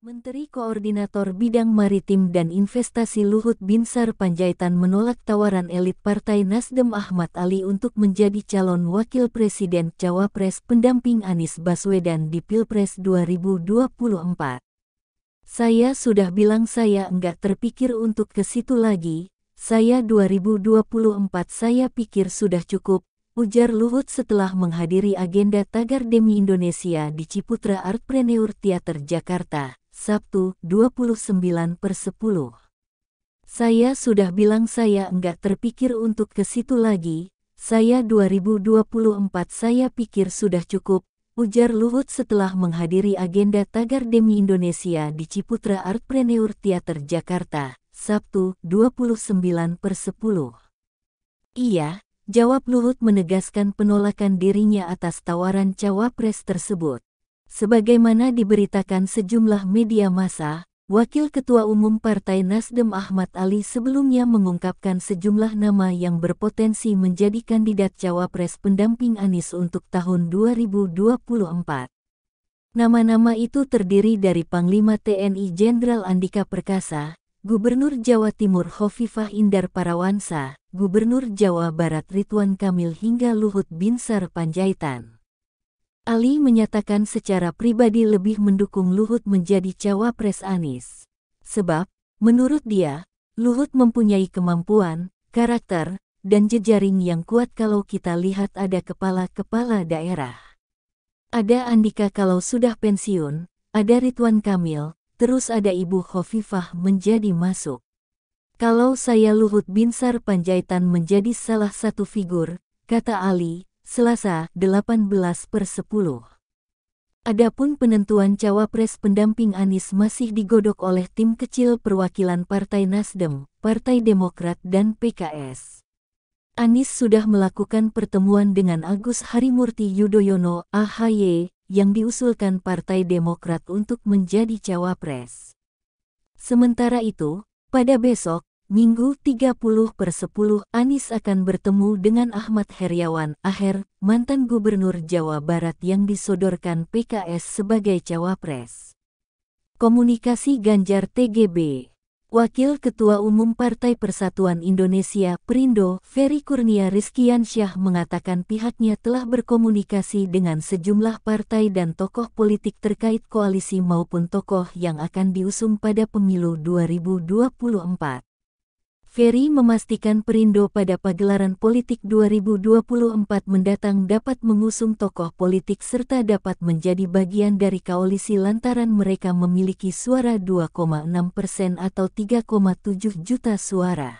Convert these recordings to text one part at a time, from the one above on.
Menteri Koordinator Bidang Maritim dan Investasi Luhut Binsar Panjaitan menolak tawaran elit Partai Nasdem Ahmad Ali untuk menjadi calon wakil presiden Cawapres pendamping Anies Baswedan di Pilpres 2024. Saya sudah bilang saya enggak terpikir untuk ke situ lagi, saya 2024 saya pikir sudah cukup, ujar Luhut setelah menghadiri agenda Tagar Demi Indonesia di Ciputra Artpreneur Theater Jakarta. Sabtu, 29 per 10. Saya sudah bilang saya enggak terpikir untuk ke situ lagi, saya 2024 saya pikir sudah cukup, ujar Luhut setelah menghadiri agenda Tagar Demi Indonesia di Ciputra Artpreneur Theater Jakarta, Sabtu, 29 per 10. Iya, jawab Luhut menegaskan penolakan dirinya atas tawaran cawapres tersebut. Sebagaimana diberitakan sejumlah media massa, Wakil Ketua Umum Partai Nasdem Ahmad Ali sebelumnya mengungkapkan sejumlah nama yang berpotensi menjadi kandidat cawapres pendamping Anies untuk tahun 2024. Nama-nama itu terdiri dari Panglima TNI Jenderal Andika Perkasa, Gubernur Jawa Timur Hovifah Indar Parawansa, Gubernur Jawa Barat Ridwan Kamil hingga Luhut Binsar Panjaitan. Ali menyatakan secara pribadi lebih mendukung Luhut menjadi cawapres Anies. Sebab, menurut dia, Luhut mempunyai kemampuan, karakter, dan jejaring yang kuat kalau kita lihat ada kepala-kepala daerah. Ada Andika kalau sudah pensiun, ada Ridwan Kamil, terus ada Ibu Khofifah menjadi masuk. Kalau saya Luhut Binsar Panjaitan menjadi salah satu figur, kata Ali, Selasa, 18 per 10. Adapun penentuan cawapres pendamping Anies masih digodok oleh tim kecil perwakilan Partai Nasdem, Partai Demokrat dan PKS. Anies sudah melakukan pertemuan dengan Agus Harimurti Yudhoyono AHY yang diusulkan Partai Demokrat untuk menjadi cawapres. Sementara itu, pada besok, Minggu 30 per 10 Anies akan bertemu dengan Ahmad Heriawan Aher, mantan gubernur Jawa Barat yang disodorkan PKS sebagai cawapres. Komunikasi Ganjar TGB Wakil Ketua Umum Partai Persatuan Indonesia Perindo, Ferry Kurnia Rizkiansyah mengatakan pihaknya telah berkomunikasi dengan sejumlah partai dan tokoh politik terkait koalisi maupun tokoh yang akan diusung pada pemilu 2024. Ferry memastikan Perindo pada pagelaran politik 2024 mendatang dapat mengusung tokoh politik serta dapat menjadi bagian dari koalisi lantaran mereka memiliki suara 2,6 persen atau 3,7 juta suara.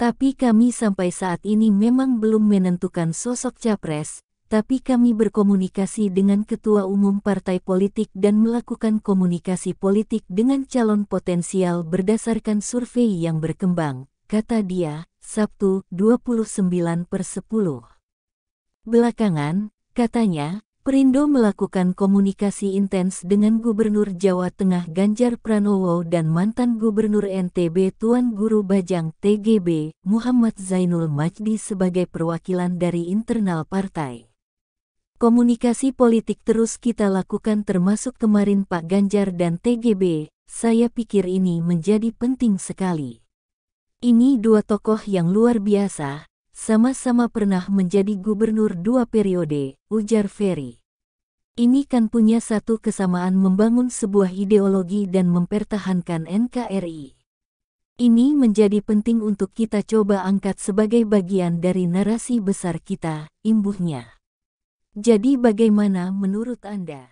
Tapi kami sampai saat ini memang belum menentukan sosok capres, tapi kami berkomunikasi dengan ketua umum partai politik dan melakukan komunikasi politik dengan calon potensial berdasarkan survei yang berkembang, kata dia, Sabtu 29 per 10. Belakangan, katanya, Perindo melakukan komunikasi intens dengan Gubernur Jawa Tengah Ganjar Pranowo dan mantan Gubernur NTB Tuan Guru Bajang TGB Muhammad Zainul Majdi sebagai perwakilan dari internal partai. Komunikasi politik terus kita lakukan termasuk kemarin Pak Ganjar dan TGB, saya pikir ini menjadi penting sekali. Ini dua tokoh yang luar biasa, sama-sama pernah menjadi gubernur dua periode, ujar Ferry. Ini kan punya satu kesamaan membangun sebuah ideologi dan mempertahankan NKRI. Ini menjadi penting untuk kita coba angkat sebagai bagian dari narasi besar kita, imbuhnya. Jadi bagaimana menurut Anda?